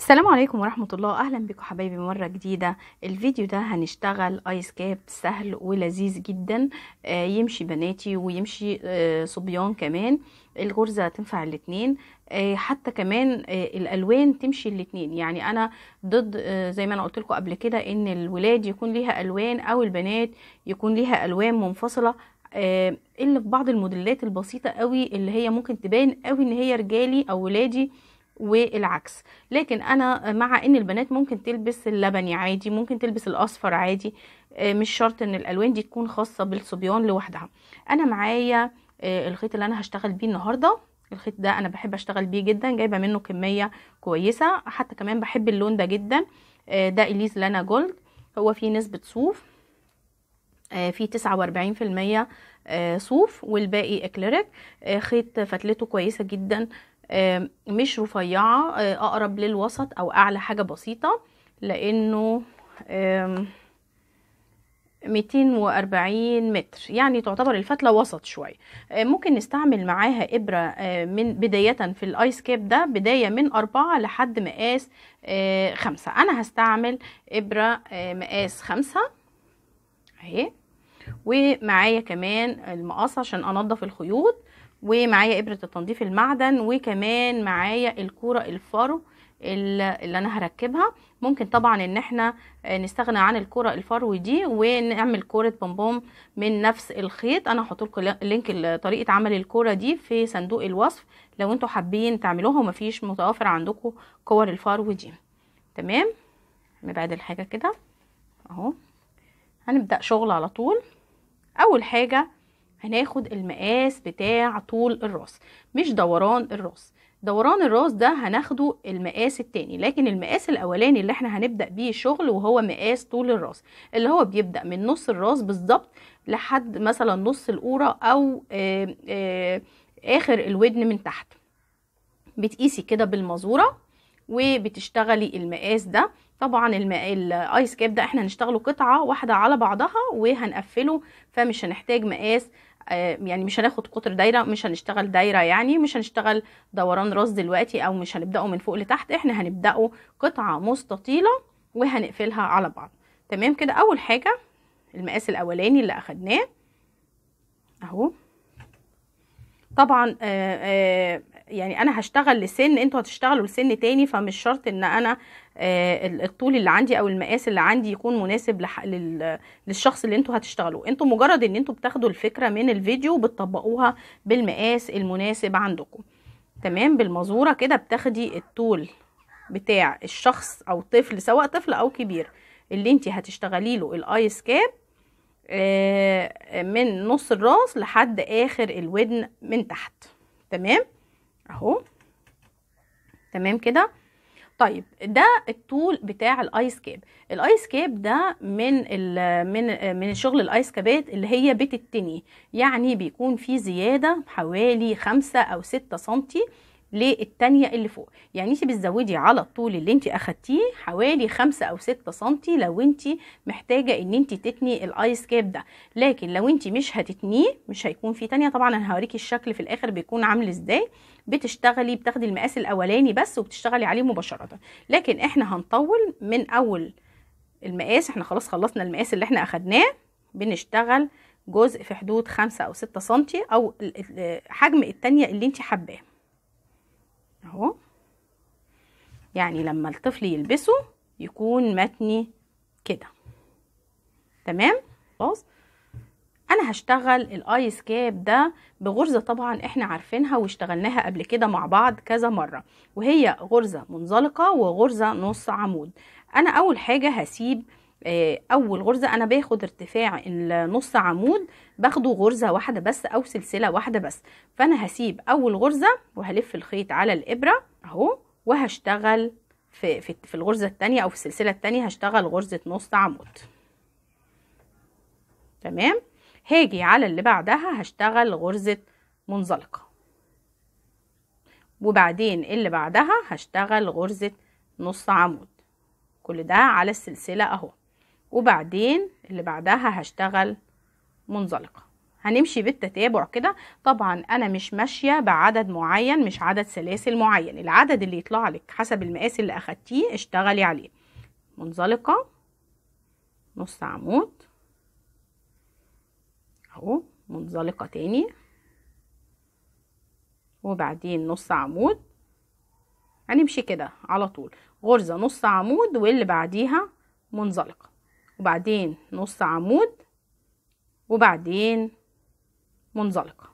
السلام عليكم ورحمة الله أهلا بكم حبايبي مرة جديدة الفيديو ده هنشتغل ايس كاب سهل ولذيذ جدا آه، يمشي بناتي ويمشي آه، صبيان كمان الغرزة تنفع الاتنين آه، حتى كمان الألوان تمشي الاتنين يعني أنا ضد زي ما أنا قلت لكم قبل كده إن الولاد يكون ليها ألوان أو البنات يكون ليها ألوان منفصلة اللي في بعض الموديلات البسيطة قوي اللي هي ممكن تبان قوي إن هي رجالي أو ولادي والعكس لكن انا مع ان البنات ممكن تلبس اللبني عادي ممكن تلبس الاصفر عادي آه، مش شرط ان الالوان دي تكون خاصه بالصبيان لوحدها انا معايا آه، الخيط اللي انا هشتغل بيه النهارده الخيط ده انا بحب اشتغل بيه جدا جايبه منه كميه كويسه حتى كمان بحب اللون ده جدا آه، ده اليز لانا جولد هو فيه نسبه صوف فيه تسعة واربعين في المية صوف والباقي اكليريك خيط فتلته كويسة جدا مش رفيعة آه، اقرب للوسط او اعلى حاجة بسيطة لانه 240 متر يعني تعتبر الفتلة وسط شوية آه، ممكن نستعمل معاها إبرة آه، من بداية في الآيس كاب ده بداية من أربعة لحد مقاس خمسة أنا هستعمل إبرة مقاس خمسة أهي ومعايا كمان المقص عشان أنضف الخيوط ومعايا ابره التنظيف المعدن وكمان معايا الكوره الفارو اللي انا هركبها ممكن طبعا ان احنا نستغنى عن الكرة الفرو دي ونعمل كرة بومبوم من نفس الخيط انا هحط لكم لينك طريقة عمل الكرة دي في صندوق الوصف لو انتوا حابين تعملوها ومفيش متوافر عندكم كور الفرو دي تمام نبعد الحاجة كده اهو هنبدأ شغل على طول اول حاجة هناخد المقاس بتاع طول الراس مش دوران الراس دوران الراس ده هناخده المقاس التاني لكن المقاس الاولاني اللي احنا هنبدا بيه الشغل وهو مقاس طول الراس اللي هو بيبدا من نص الراس بالظبط لحد مثلا نص القوره او آآ آه، آآ آه، اخر الودن من تحت بتقيسي كده بالمزوره وبتشتغلي المقاس ده طبعا الايس كاب ده احنا هنشتغله قطعه واحده على بعضها وهنقفله فمش هنحتاج مقاس آه، يعني مش هناخد قطر دايره مش هنشتغل دايره يعني مش هنشتغل دوران راس دلوقتي او مش هنبداه من فوق لتحت احنا هنبداه قطعه مستطيله وهنقفلها على بعض تمام كده اول حاجه المقاس الاولاني اللي اخدناه اهو طبعا آآ آه، آآ آه، يعني انا هشتغل لسن انتوا هتشتغلوا لسن تاني فمش شرط ان انا آه، الطول اللي عندي او المقاس اللي عندي يكون مناسب للشخص اللي انتوا هتشتغلوه انتوا مجرد ان انتوا بتاخدوا الفكره من الفيديو وبتطبقوها بالمقاس المناسب عندكم تمام بالمزوره كده بتاخدي الطول بتاع الشخص او طفل سواء طفل او كبير اللي انت هتشتغلي له الايس كاب آه، من نص الراس لحد اخر الودن من تحت تمام اهو تمام كده طيب ده الطول بتاع الايس كاب الايس كاب ده من من من شغل الايس كابات اللي هي بتتني يعني بيكون في زياده حوالي خمسة او ستة سنتي للتانية اللي فوق يعني انت بتزودي على الطول اللي انت اخدتيه حوالي خمسة او ستة سنتي لو انت محتاجة ان انت تتني الايس كاب ده لكن لو انت مش هتتنيه مش هيكون في تانية طبعا انا هوريكي الشكل في الاخر بيكون عامل ازاي بتشتغلي بتاخدي المقاس الاولاني بس وبتشتغلي عليه مباشرة لكن احنا هنطول من اول المقاس احنا خلاص خلصنا المقاس اللي احنا اخدناه بنشتغل جزء في حدود خمسة او ستة سنتي او حجم التانية اللي انت حباه اهو يعني لما الطفل يلبسه يكون متني كده تمام خلاص انا هشتغل الايس كاب ده بغرزه طبعا احنا عارفينها واشتغلناها قبل كده مع بعض كذا مره وهي غرزه منزلقه وغرزه نص عمود انا اول حاجه هسيب آه، اول غرزه انا باخد ارتفاع النص عمود باخده غرزه واحده بس او سلسله واحده بس فانا هسيب اول غرزه وهلف الخيط على الابره اهو وهشتغل في في, في الغرزه الثانيه او في السلسله الثانيه هشتغل غرزه نص عمود تمام هاجي على اللي بعدها هشتغل غرزه منزلقه وبعدين اللي بعدها هشتغل غرزه نص عمود كل ده على السلسله اهو وبعدين اللي بعدها هشتغل منزلقة هنمشي بالتتابع كده طبعا انا مش ماشية بعدد معين مش عدد سلاسل معين العدد اللي يطلع لك حسب المقاس اللي اخدتيه اشتغلي عليه منزلقة نص عمود اهو منزلقة تاني وبعدين نص عمود هنمشي كده على طول غرزة نص عمود واللي بعديها منزلقة وبعدين نص عمود وبعدين منزلقة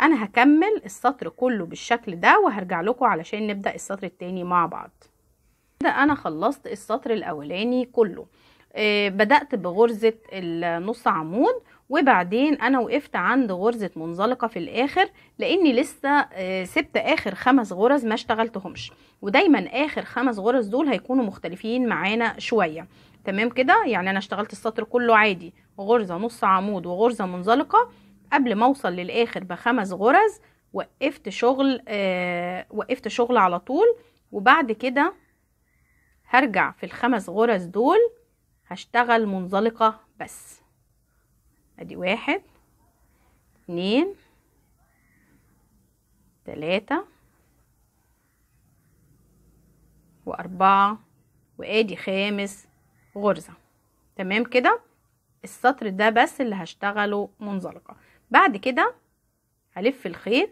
انا هكمل السطر كله بالشكل ده وهرجع لكم علشان نبدأ السطر التاني مع بعض كده انا خلصت السطر الاولاني كله آه بدأت بغرزة النص عمود وبعدين انا وقفت عند غرزة منزلقة في الاخر لاني لسه آه، سبت اخر خمس غرز ما اشتغلتهمش ودايما اخر خمس غرز دول هيكونوا مختلفين معانا شوية تمام كده يعني انا اشتغلت السطر كله عادي غرزه نص عمود وغرزه منزلقه قبل ما اوصل للاخر بخمس غرز وقفت شغل آه وقفت شغل على طول وبعد كده هرجع في الخمس غرز دول هشتغل منزلقة بس ادي واحد اتنين تلاتة واربعة وادي خامس غرزة تمام كده السطر ده بس اللي هشتغله منزلقة بعد كده هلف الخيط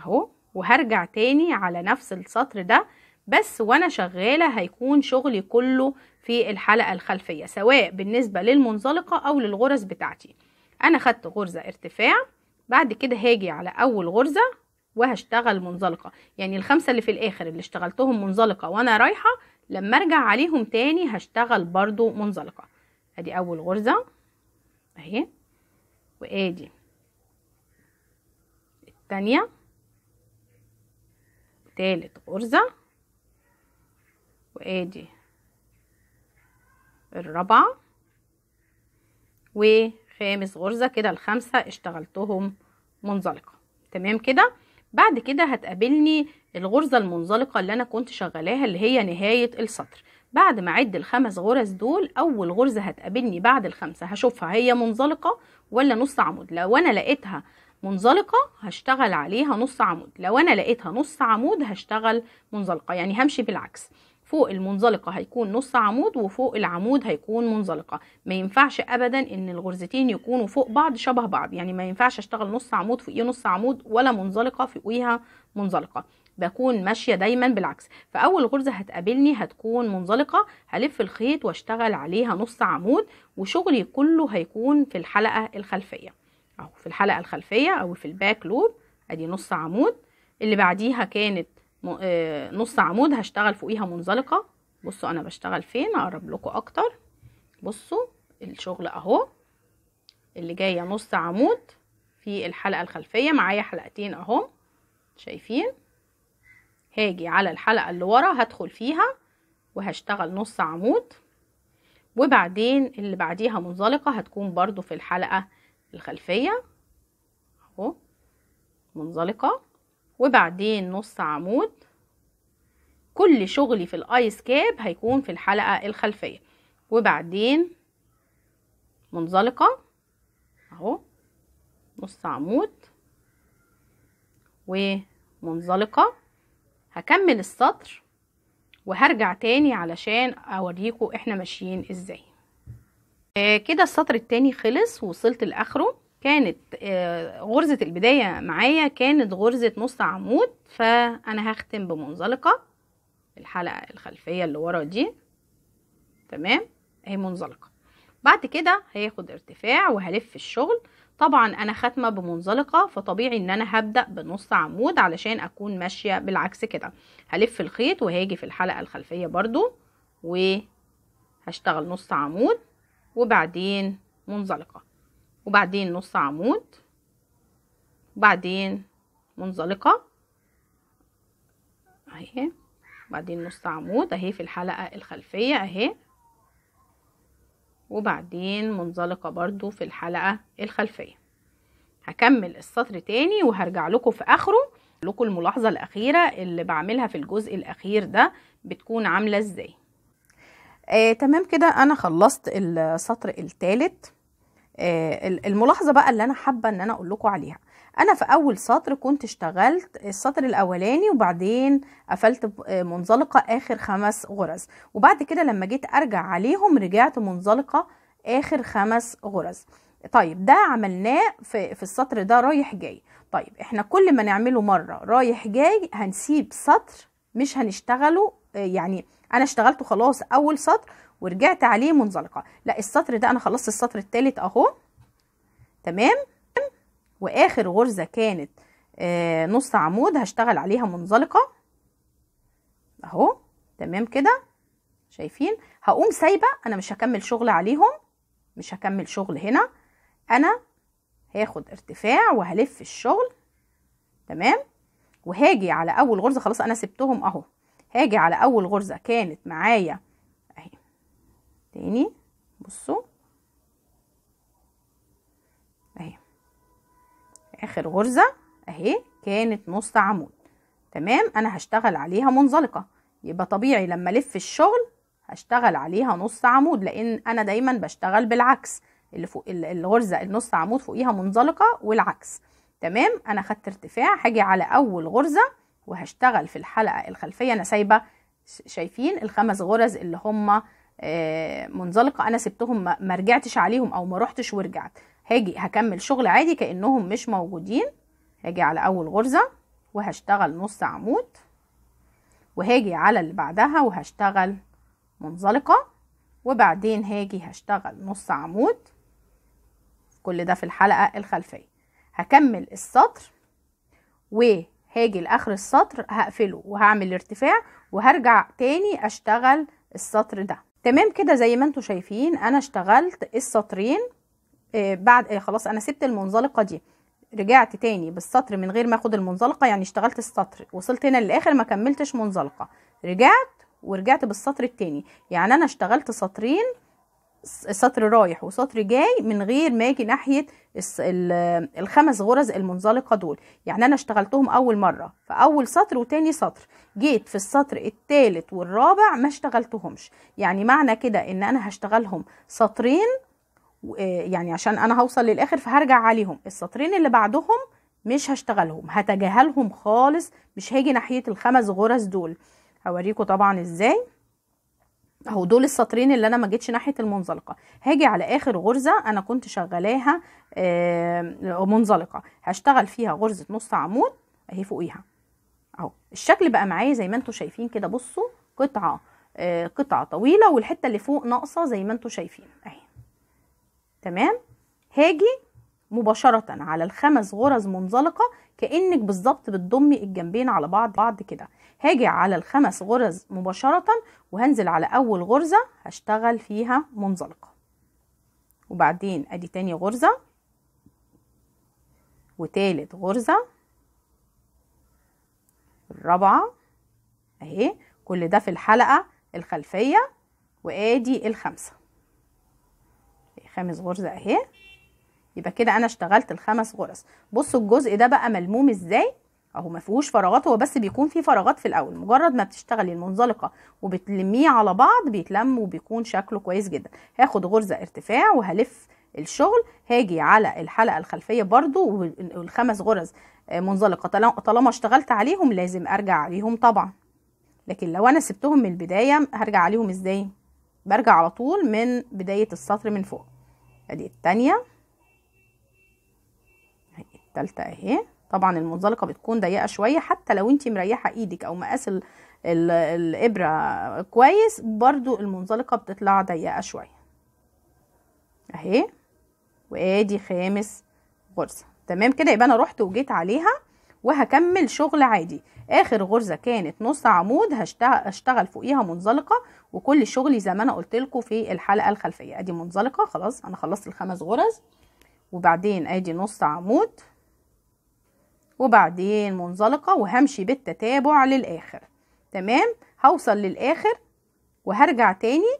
اهو وهرجع تاني على نفس السطر ده بس وانا شغالة هيكون شغلي كله في الحلقة الخلفية سواء بالنسبة للمنزلقة او للغرز بتاعتي انا خدت غرزة ارتفاع بعد كده هاجي على اول غرزة وهشتغل منزلقة يعني الخمسة اللي في الاخر اللي اشتغلتهم منزلقة وانا رايحة لما ارجع عليهم تاني هشتغل برضو منزلقة ادي اول غرزة اهي وادي التانية تالت غرزة وادي الرابعة وخامس غرزة كده الخمسة اشتغلتهم منزلقة تمام كده بعد كده هتقابلني الغرزة المنزلقة اللي أنا كنت شغلاها اللي هي نهاية السطر بعد ما عد الخمس غرز دول أول غرزة هتقابلني بعد الخمسة هشوفها هي منزلقة ولا نص عمود لو أنا لقيتها منزلقة هشتغل عليها نص عمود لو أنا لقيتها نص عمود هشتغل منزلقة يعني همشي بالعكس فوق المنزلقة هيكون نص عمود وفوق العمود هيكون منزلقة ما ينفعش أبدا إن الغرزتين يكونوا فوق بعض شبه بعض يعني ما ينفعش أشتغل نص عمود فوقيه نص عمود ولا منزلقة فوقيها منزلقة بكون ماشية دايما بالعكس فأول غرزة هتقابلني هتكون منزلقة هلف الخيط واشتغل عليها نص عمود وشغلي كله هيكون في الحلقة الخلفية أو في الحلقة الخلفية أو في الباك لوب أدي نص عمود اللي بعديها كانت آه، نص عمود هشتغل فوقيها منزلقة بصوا أنا بشتغل فين أقرب لكم أكتر بصوا الشغل أهو اللي جاية نص عمود في الحلقة الخلفية معايا حلقتين أهو شايفين هاجي على الحلقة اللي ورا هدخل فيها وهشتغل نص عمود وبعدين اللي بعديها منزلقة هتكون برضو في الحلقة الخلفية اهو منزلقة وبعدين نص عمود كل شغلي في الايس كاب هيكون في الحلقة الخلفية وبعدين منزلقة اهو نص عمود ومنزلقة هكمل السطر وهرجع تاني علشان اوريكم احنا ماشيين ازاي آه كده السطر التاني خلص وصلت لاخره كانت آه غرزة البداية معايا كانت غرزة نص عمود فانا هختم بمنزلقة الحلقة الخلفية اللي ورا دي تمام اهي منزلقة بعد كده هياخد ارتفاع وهلف الشغل طبعا انا ختمه بمنزلقه فطبيعي ان انا هبدا بنص عمود علشان اكون ماشيه بالعكس كده هلف الخيط وهاجي في الحلقه الخلفيه برضو وهشتغل نص عمود وبعدين منزلقه وبعدين نص عمود وبعدين منزلقه اهي بعدين نص عمود اهي في الحلقه الخلفيه اهي وبعدين منزلقة برضو في الحلقة الخلفية هكمل السطر تاني وهرجع لكم في اخره لكم الملاحظة الاخيرة اللي بعملها في الجزء الاخير ده بتكون عاملة ازاي آه تمام كده انا خلصت السطر الثالث آه الملاحظه بقى اللي انا حابه ان انا اقول لكم عليها انا في اول سطر كنت اشتغلت السطر الاولاني وبعدين قفلت آه، منزلقه اخر خمس غرز وبعد كده لما جيت ارجع عليهم رجعت منزلقه اخر خمس غرز طيب ده عملناه في, في السطر ده رايح جاي طيب احنا كل ما نعمله مره رايح جاي هنسيب سطر مش هنشتغله آه، يعني انا اشتغلته خلاص اول سطر ورجعت عليه منزلقه لا السطر ده انا خلصت السطر الثالث اهو تمام واخر غرزة كانت آه، نص عمود هشتغل عليها منزلقة اهو تمام كده شايفين هقوم سايبة انا مش هكمل شغل عليهم مش هكمل شغل هنا انا هاخد ارتفاع وهلف الشغل تمام وهاجي على اول غرزة خلاص انا سبتهم اهو هاجي على اول غرزة كانت معايا اهي تاني بصوا اخر غرزة اهي كانت نص عمود تمام انا هشتغل عليها منزلقة يبقى طبيعي لما الف الشغل هشتغل عليها نص عمود لان انا دايما بشتغل بالعكس اللي فوق الغرزة النص عمود فوقيها منزلقة والعكس تمام انا خدت ارتفاع هاجي على اول غرزة وهشتغل في الحلقة الخلفية انا سايبة شايفين الخمس غرز اللي هم آه، منزلقة انا سبتهم ما رجعتش عليهم او ما رحتش ورجعت هاجي هكمل شغل عادي كأنهم مش موجودين هاجي على أول غرزة وهشتغل نص عمود وهاجي على اللي بعدها وهشتغل منزلقة وبعدين هاجي هشتغل نص عمود كل ده في الحلقة الخلفية هكمل السطر وهاجي لآخر السطر هقفله وهعمل ارتفاع وهرجع تاني أشتغل السطر ده تمام كده زي ما انتوا شايفين انا اشتغلت السطرين آه، بعد آه، خلاص انا سبت المنزلقه دي رجعت تاني بالسطر من غير ما اخد المنزلقه يعني اشتغلت السطر وصلت هنا للاخر ما كملتش منزلقه رجعت ورجعت بالسطر التاني يعني انا اشتغلت سطرين سطر رايح وسطر جاي من غير ما اجي ناحيه الخمس غرز المنزلقه دول يعني انا اشتغلتهم اول مره فاول سطر وتاني سطر جيت في السطر التالت والرابع ما اشتغلتهمش يعني معنى كده ان انا هشتغلهم سطرين آه، يعني عشان انا هوصل للاخر فهرجع عليهم السطرين اللي بعدهم مش هشتغلهم هتجاهلهم خالص مش هاجي ناحيه الخمس غرز دول هوريكم طبعا ازاي اهو دول السطرين اللي انا ما جيتش ناحيه المنزلقه هاجي على اخر غرزه انا كنت شغلاها آه، منزلقه هشتغل فيها غرزه نص عمود اهي فوقيها اهو الشكل بقى معايا زي ما انتم شايفين كده بصوا قطعه آه، قطعه طويله والحته اللي فوق ناقصه زي ما انتم شايفين اهي تمام هاجي مباشرة على الخمس غرز منزلقة كأنك بالظبط بتضمي الجنبين على بعض بعض كده هاجي على الخمس غرز مباشرة وهنزل على أول غرزة هشتغل فيها منزلقة وبعدين أدي تاني غرزة وتالت غرزة الرابعة أهي كل ده في الحلقة الخلفية وآدي الخامسة خامس غرزة اهي يبقى كده انا اشتغلت الخمس غرز بصوا الجزء ده بقى ملموم ازاي اهو ما فيهوش فراغات هو بس بيكون فيه فراغات في الاول مجرد ما بتشتغلي المنزلقه وبتلميه على بعض بيتلم وبيكون شكله كويس جدا هاخد غرزه ارتفاع وهلف الشغل هاجي على الحلقه الخلفيه برضو والخمس غرز آه، منزلقه طالما اشتغلت عليهم لازم ارجع عليهم طبعا لكن لو انا سبتهم من البدايه هرجع عليهم ازاي برجع على طول من بدايه السطر من فوق ادي التانية اهي التالتة اهي طبعا المنزلقة بتكون ضيقة شوية حتى لو انت مريحة ايدك او مقاس ال ال الابرة كويس برضو المنزلقة بتطلع ضيقة شوية اهي وادي خامس غرزة تمام كده يبقى انا رحت وجيت عليها وهكمل شغل عادي اخر غرزه كانت نص عمود هشتغل فوقيها منزلقه وكل شغلي زي ما انا قلت لكم في الحلقه الخلفيه ادي منزلقه خلاص انا خلصت الخمس غرز وبعدين ادي نص عمود وبعدين منزلقه وهمشي بالتتابع للاخر تمام هوصل للاخر وهرجع تاني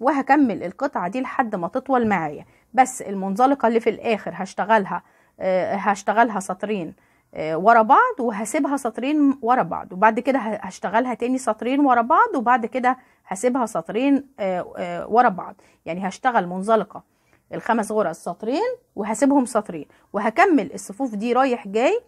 وهكمل القطعه دي لحد ما تطول معايا بس المنزلقه اللي في الاخر هشتغلها آه، هشتغلها سطرين ورا بعض وهسيبها سطرين ورا بعض وبعد كده هشتغلها تاني سطرين ورا بعض وبعد كده هسيبها سطرين آه، آه، ورا بعض يعني هشتغل منزلقة الخمس غرز سطرين وهسيبهم سطرين وهكمل الصفوف دي رايح جاي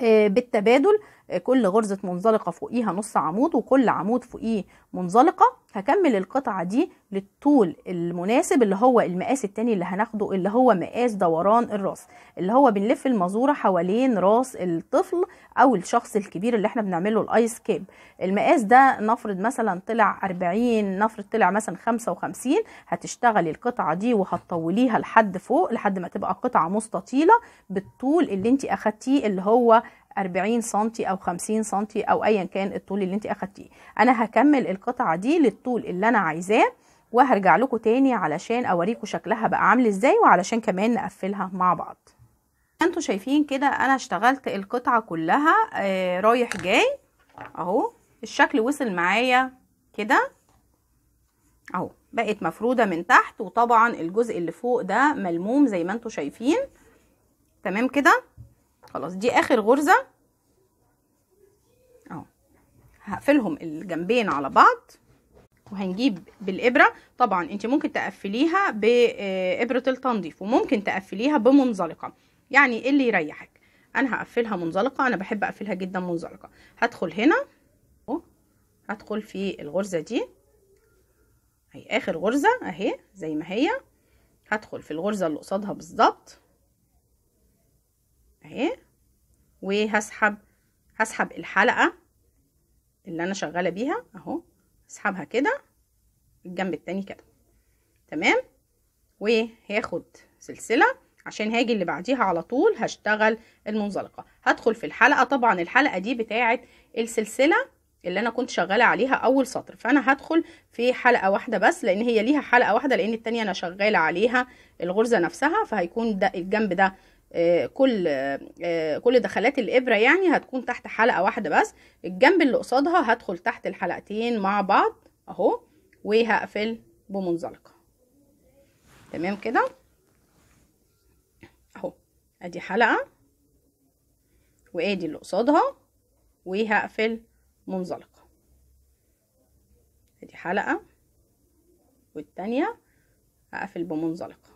آه، بالتبادل آه، كل غرزة منزلقة فوقيها نص عمود وكل عمود فوقيه منزلقة هكمل القطعة دي للطول المناسب اللي هو المقاس التاني اللي هناخده اللي هو مقاس دوران الراس اللي هو بنلف المزورة حوالين راس الطفل او الشخص الكبير اللي احنا بنعمله الايس كيب المقاس ده نفرض مثلا طلع 40 نفرض طلع مثلا 55 هتشتغلي القطعة دي وهتطوليها لحد فوق لحد ما تبقى قطعة مستطيلة بالطول اللي انت اخدتيه اللي هو 40 سنتي او 50 سنتي او ايا كان الطول اللي انت اخدتيه انا هكمل القطعه دي للطول اللي انا عايزاه وهرجع لكم تاني علشان اوريكم شكلها بقى عامل ازاي وعلشان كمان نقفلها مع بعض انتوا شايفين كده انا اشتغلت القطعه كلها آه رايح جاي اهو الشكل وصل معايا كده اهو بقت مفروده من تحت وطبعا الجزء اللي فوق ده ملموم زي ما انتوا شايفين تمام كده خلاص دي اخر غرزة اهو هقفلهم الجنبين على بعض وهنجيب بالابره طبعا انت ممكن تقفليها بابره التنظيف وممكن تقفليها بمنزلقه يعني إيه اللي يريحك انا هقفلها منزلقه انا بحب اقفلها جدا منزلقه هدخل هنا هدخل في الغرزه دي اهي اخر غرزه اهي زي ما هي هدخل في الغرزه اللي قصادها بالظبط اهي وهسحب هسحب الحلقة اللي انا شغالة بيها اهو اسحبها كده الجنب التاني كده تمام وهاخد سلسلة عشان هاجي اللي بعديها على طول هشتغل المنزلقة هدخل في الحلقة طبعا الحلقة دي بتاعة السلسلة اللي انا كنت شغالة عليها اول سطر فانا هدخل في حلقة واحدة بس لان هي ليها حلقة واحدة لان التانية انا شغالة عليها الغرزة نفسها فهيكون ده الجنب ده آه، كل آه، كل دخلات الابره يعني هتكون تحت حلقه واحده بس الجنب اللي قصادها هدخل تحت الحلقتين مع بعض اهو وهقفل بمنزلقه تمام كده اهو ادي حلقه وادي اللي قصادها وهقفل منزلقه ادي حلقه والتانيه هقفل بمنزلقه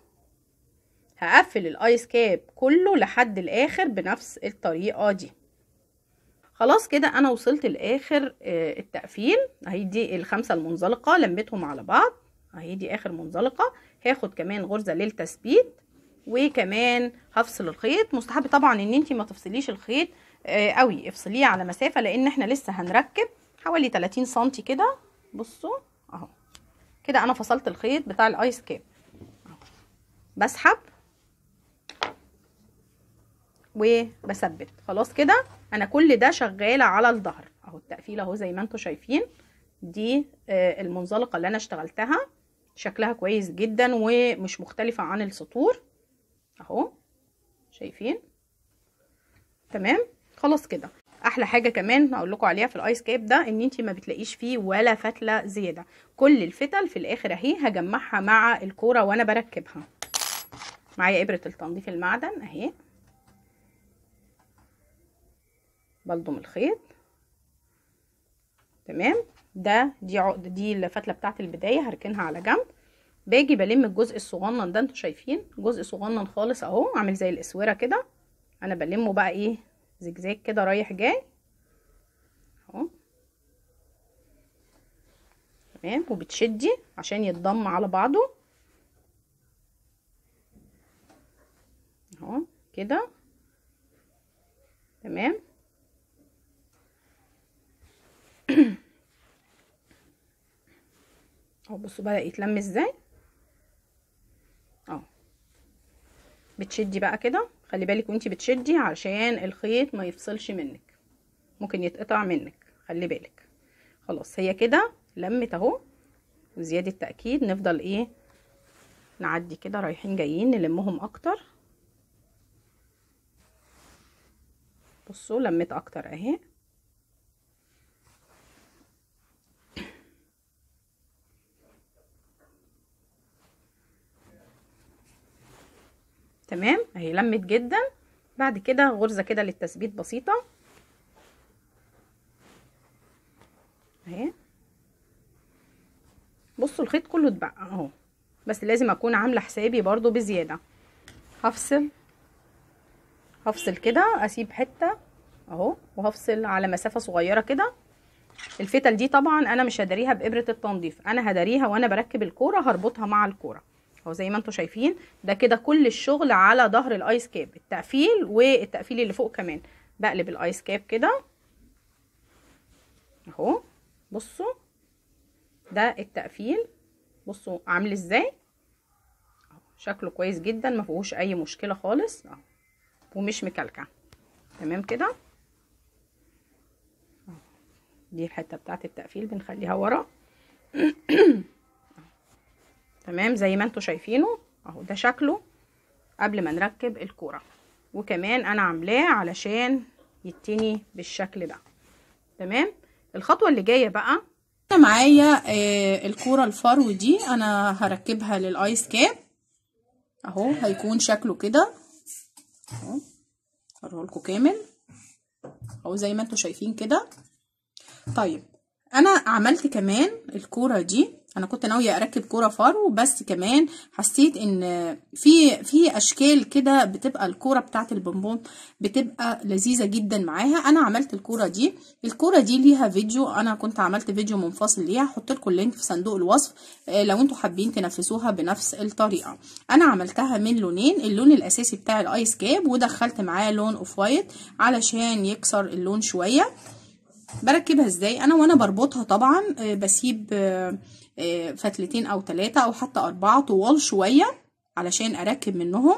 هقفل الايس كاب كله لحد الاخر بنفس الطريقه دي خلاص كده انا وصلت لاخر آه، التقفيل اهي دي الخمسه المنزلقه لميتهم على بعض اهي دي اخر منزلقه هاخد كمان غرزه للتثبيت وكمان هفصل الخيط مستحب طبعا ان انت ما تفصليش الخيط آه، قوي افصليه على مسافه لان احنا لسه هنركب حوالي 30 سم كده بصوا اهو كده انا فصلت الخيط بتاع الايس كاب بسحب وبثبت خلاص كده انا كل ده شغاله على الظهر اهو التقفيل اهو زي ما انتم شايفين دي آه، المنزلقه اللي انا اشتغلتها شكلها كويس جدا ومش مختلفه عن السطور اهو شايفين تمام خلاص كده احلى حاجه كمان اقول لكم عليها في الايس كاب ده ان انت ما بتلاقيش فيه ولا فتله زياده كل الفتل في الاخر اهي هجمعها مع الكوره وانا بركبها معايا ابره التنظيف المعدن اهي بلضم الخيط تمام ده دي عقده دي الفتله بتاعه البدايه هركنها على جنب باجي بلم الجزء الصغنن ده انتوا شايفين جزء صغنن خالص اهو عامل زي الاسوره كده انا بلمه بقى ايه زجزاج كده رايح جاي اهو تمام وبتشدي عشان يتضم على بعضه اهو كده تمام اهو بصوا بدا يتلم ازاي اهو بتشدي بقى كده خلي بالك وانتي بتشدي علشان الخيط ما يفصلش منك ممكن يتقطع منك خلي بالك خلاص هي كده لمت اهو وزياده تاكيد نفضل ايه نعدي كده رايحين جايين نلمهم اكتر بصوا لمت اكتر اهي تمام اهي لمت جدا بعد كده غرزه كده للتثبيت بسيطه اهي بصوا الخيط كله اتبقى اهو بس لازم اكون عامله حسابي برضو بزياده هفصل هفصل كده اسيب حته اهو وهفصل على مسافه صغيره كده الفتل دي طبعا انا مش هداريها بابره التنظيف انا هداريها وانا بركب الكوره هربطها مع الكوره هو زي ما انتم شايفين ده كده كل الشغل على ظهر الايس كاب التقفيل والتقفيل اللي فوق كمان بقلب الايس كاب كده اهو بصوا ده التقفيل بصوا عامل ازاي شكله كويس جدا ما فيهوش اي مشكله خالص ومش مكلكع تمام كده دي الحته بتاعه التقفيل بنخليها ورا تمام زي ما انتوا شايفينه اهو ده شكله قبل ما نركب الكوره وكمان انا عاملاه علشان يتني بالشكل ده تمام الخطوه اللي جايه بقى انا معايا آه، الكوره الفرو دي انا هركبها للايس كاب اهو هيكون شكله كده اهو لكم كامل اهو زي ما انتوا شايفين كده طيب انا عملت كمان الكوره دي انا كنت ناويه اركب كوره فرو بس كمان حسيت ان في في اشكال كده بتبقى الكوره بتاعه البنبون بتبقى لذيذه جدا معاها انا عملت الكوره دي الكوره دي ليها فيديو انا كنت عملت فيديو منفصل ليها هحط لكم اللينك في صندوق الوصف آه، لو انتوا حابين تنفسوها بنفس الطريقه انا عملتها من لونين اللون الاساسي بتاع الايس كاب ودخلت معاه لون اوف وايت علشان يكسر اللون شويه بركبها ازاي انا وانا بربطها طبعا آه، بسيب آه، آه، فتلتين او تلاتة او حتى اربعة طوال شوية علشان اركب منهم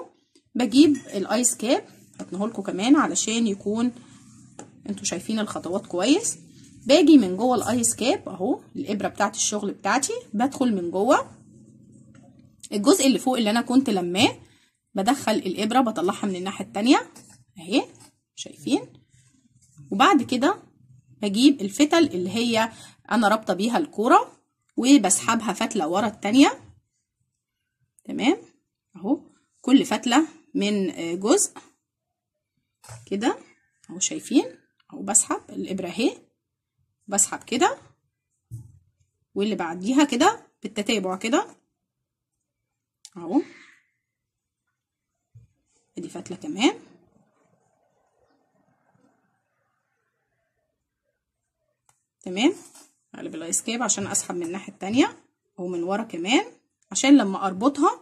بجيب الايس كاب اتنهولكوا كمان علشان يكون انتوا شايفين الخطوات كويس باجي من جوه الايس كاب اهو الابره بتاعت الشغل بتاعتي بدخل من جوه الجزء اللي فوق اللي انا كنت لماه بدخل الابره بطلعها من الناحيه التانيه اهي شايفين وبعد كده بجيب الفتل اللي هي انا رابطه بيها الكوره وبسحبها فتله ورا الثانيه تمام اهو كل فتله من آه، جزء كده اهو شايفين اهو بسحب الابره اهي بسحب كده واللي بعديها كده بالتتابع كده اهو ادي فتله كمان تمام هقلب الايس كاب عشان اسحب من الناحيه التانيه او من ورا كمان عشان لما اربطها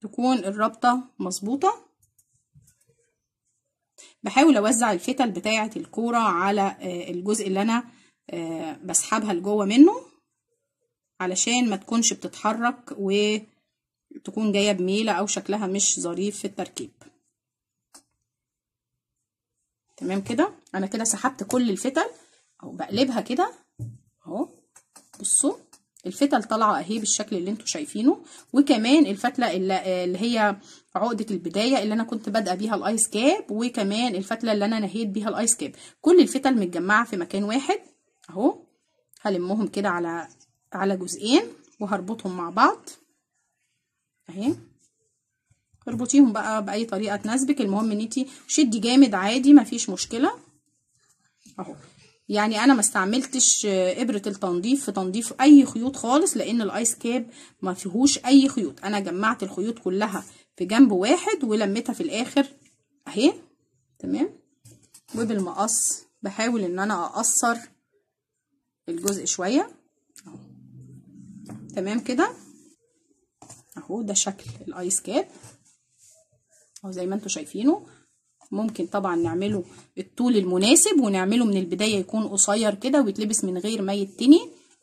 تكون الرابطه مظبوطه بحاول اوزع الفتل بتاعه الكوره على آه، الجزء اللي انا آه، بسحبها لجوه منه علشان ما تكونش بتتحرك وتكون جايه بميله او شكلها مش ظريف في التركيب تمام كده انا كده سحبت كل الفتل اهو بقلبها كده اهو بصوا الفتل طالعه اهي بالشكل اللي انتم شايفينه وكمان الفتله اللي, اللي هي عقده البدايه اللي انا كنت بادئه بيها الايس كاب وكمان الفتله اللي انا نهيت بيها الايس كاب كل الفتل متجمعه في مكان واحد اهو هلمهم كده على على جزئين وهربطهم مع بعض اهي اربطيهم بقى باي طريقه تناسبك المهم ان انت شدي جامد عادي مفيش مشكله اهو يعني انا ما استعملتش آه، ابره التنظيف في تنظيف اي خيوط خالص لان الايس كاب ما فيهوش اي خيوط انا جمعت الخيوط كلها في جنب واحد ولمتها في الاخر اهي تمام وبالمقص بحاول ان انا اقصر الجزء شويه تمام كده اهو ده شكل الايس كاب اهو زي ما انتم شايفينه ممكن طبعا نعمله الطول المناسب ونعمله من البداية يكون قصير كده ويتلبس من غير ما يتني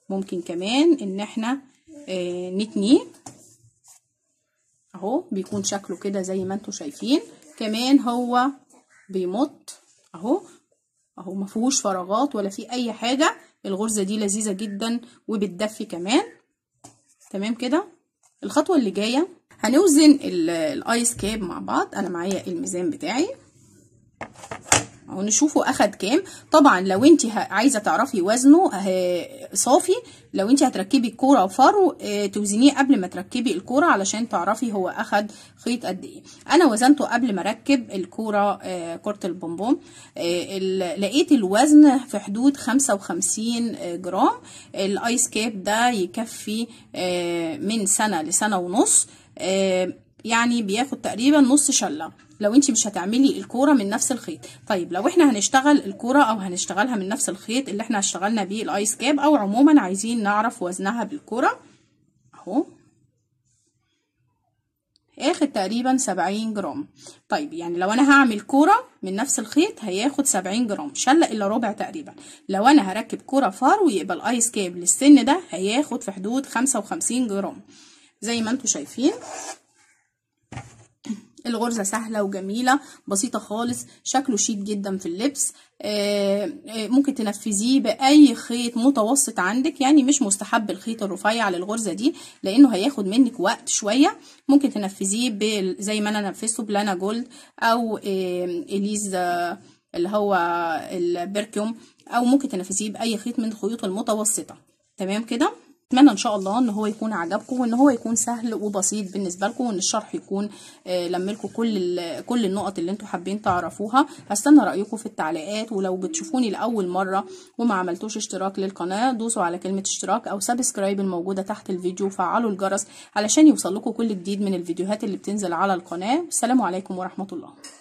ممكن كمان ان احنا آه، نتنيه اهو بيكون شكله كده زي ما انتم شايفين كمان هو بيمط اهو اهو ما فيهوش فراغات ولا فيه اي حاجه الغرزه دي لذيذه جدا وبتدفي كمان تمام كده الخطوه اللي جايه هنوزن الايس كاب مع بعض انا معايا الميزان بتاعي ونشوفه اخد كام طبعا لو انت عايزه تعرفي وزنه صافي لو انت هتركبي الكوره وفرو آه، توزنيه قبل ما تركبي الكوره علشان تعرفي هو اخد خيط قد ايه انا وزنته قبل ما اركب الكوره آه، كره اه لقيت الوزن في حدود 55 آه، جرام الايس كاب ده يكفي من سنه لسنه ونص يعني بياخد تقريبا نص شله لو انت مش هتعملي الكوره من نفس الخيط طيب لو احنا هنشتغل الكوره او هنشتغلها من نفس الخيط اللي احنا اشتغلنا بيه الايس كاب او عموما عايزين نعرف وزنها بالكوره اهو اخد تقريبا 70 جرام طيب يعني لو انا هعمل كوره من نفس الخيط هياخد 70 جرام شلة الا ربع تقريبا لو انا هركب كوره فار يبقى الايس كاب للسن ده هياخد في حدود 55 جرام زي ما انتم شايفين الغرزة سهلة وجميلة بسيطة خالص شكله شيك جدا في اللبس آه، آه، ممكن تنفذيه بأي خيط متوسط عندك يعني مش مستحب الخيط الرفيع للغرزة دي لأنه هياخد منك وقت شوية ممكن تنفذيه زي ما أنا نفذته بلانا جولد أو آه، إليز اللي هو البركيوم أو ممكن تنفذيه بأي خيط من الخيوط المتوسطة تمام كده اتمنى ان شاء الله ان هو يكون عجبكم وان هو يكون سهل وبسيط بالنسبه لكم وان الشرح يكون آه، لكم كل كل النقط اللي انتم حابين تعرفوها هستنى رايكم في التعليقات ولو بتشوفوني لاول مره وما عملتوش اشتراك للقناه دوسوا على كلمه اشتراك او سبسكرايب الموجوده تحت الفيديو وفعلوا الجرس علشان يوصل لكم كل جديد من الفيديوهات اللي بتنزل على القناه والسلام عليكم ورحمه الله